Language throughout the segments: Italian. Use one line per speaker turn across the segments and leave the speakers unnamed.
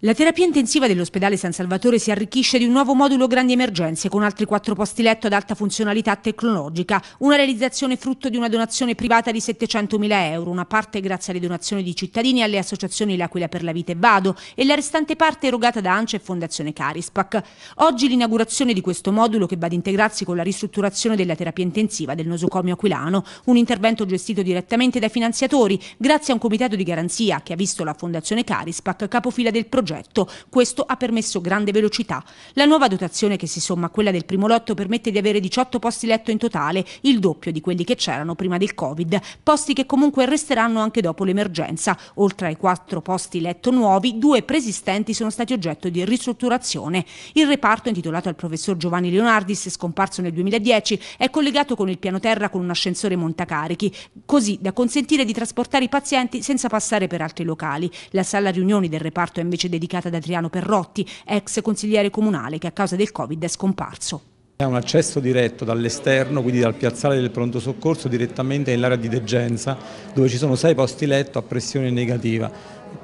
La terapia intensiva dell'ospedale San Salvatore si arricchisce di un nuovo modulo grandi emergenze con altri quattro posti letto ad alta funzionalità tecnologica, una realizzazione frutto di una donazione privata di 700.000 euro, una parte grazie alle donazioni di cittadini e alle associazioni L'Aquila per la Vita e Vado e la restante parte erogata da ANCE e Fondazione Carispac. Oggi l'inaugurazione di questo modulo che va ad integrarsi con la ristrutturazione della terapia intensiva del nosocomio aquilano, un intervento gestito direttamente dai finanziatori grazie a un comitato di garanzia che ha visto la Fondazione Carispac capofila del progetto progetto. Questo ha permesso grande velocità. La nuova dotazione che si somma a quella del primo lotto permette di avere 18 posti letto in totale, il doppio di quelli che c'erano prima del Covid, posti che comunque resteranno anche dopo l'emergenza. Oltre ai quattro posti letto nuovi, due preesistenti sono stati oggetto di ristrutturazione. Il reparto intitolato al professor Giovanni Leonardis, scomparso nel 2010, è collegato con il piano terra con un ascensore montacarichi, così da consentire di trasportare i pazienti senza passare per altri locali. La sala riunioni del reparto è invece dedicata ad Adriano Perrotti, ex consigliere comunale che a causa del Covid è scomparso.
È un accesso diretto dall'esterno, quindi dal piazzale del pronto soccorso direttamente nell'area di degenza dove ci sono sei posti letto a pressione negativa,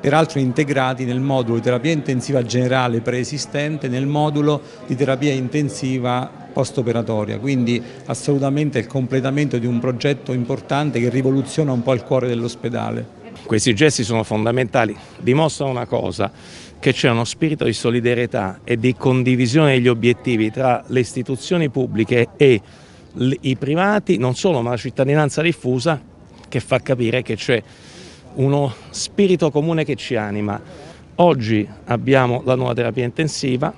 peraltro integrati nel modulo di terapia intensiva generale preesistente nel modulo di terapia intensiva postoperatoria, quindi assolutamente il completamento di un progetto importante che rivoluziona un po' il cuore dell'ospedale. Questi gesti sono fondamentali, dimostrano una
cosa, che c'è uno spirito di solidarietà e di condivisione degli obiettivi tra le istituzioni pubbliche e i privati, non solo, ma la cittadinanza diffusa che fa capire che c'è uno spirito comune che ci anima. Oggi abbiamo la nuova terapia intensiva,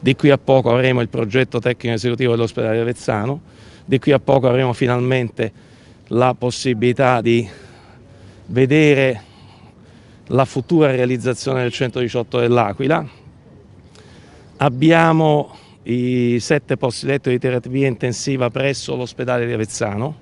di qui a poco avremo il progetto tecnico esecutivo dell'ospedale Avezzano, di qui a poco avremo finalmente la possibilità di vedere la futura realizzazione del 118 dell'Aquila. Abbiamo i sette posti letto di terapia intensiva presso l'ospedale di Avezzano.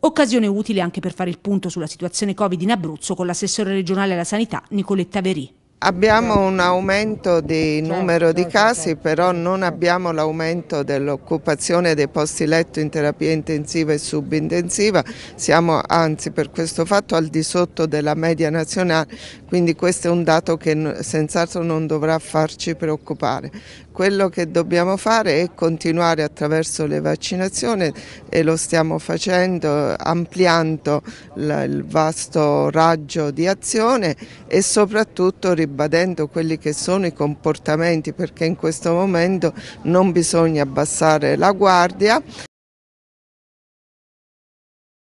Occasione utile anche per fare il punto sulla situazione Covid in Abruzzo con l'assessore regionale alla sanità Nicoletta Verì.
Abbiamo certo. un aumento di certo, numero di certo, casi, però non abbiamo l'aumento dell'occupazione dei posti letto in terapia intensiva e subintensiva, siamo anzi per questo fatto al di sotto della media nazionale, quindi questo è un dato che senz'altro non dovrà farci preoccupare. Quello che dobbiamo fare è continuare attraverso le vaccinazioni e lo stiamo facendo ampliando il vasto raggio di azione e soprattutto ribadendo quelli che sono i comportamenti perché in questo momento non bisogna abbassare la guardia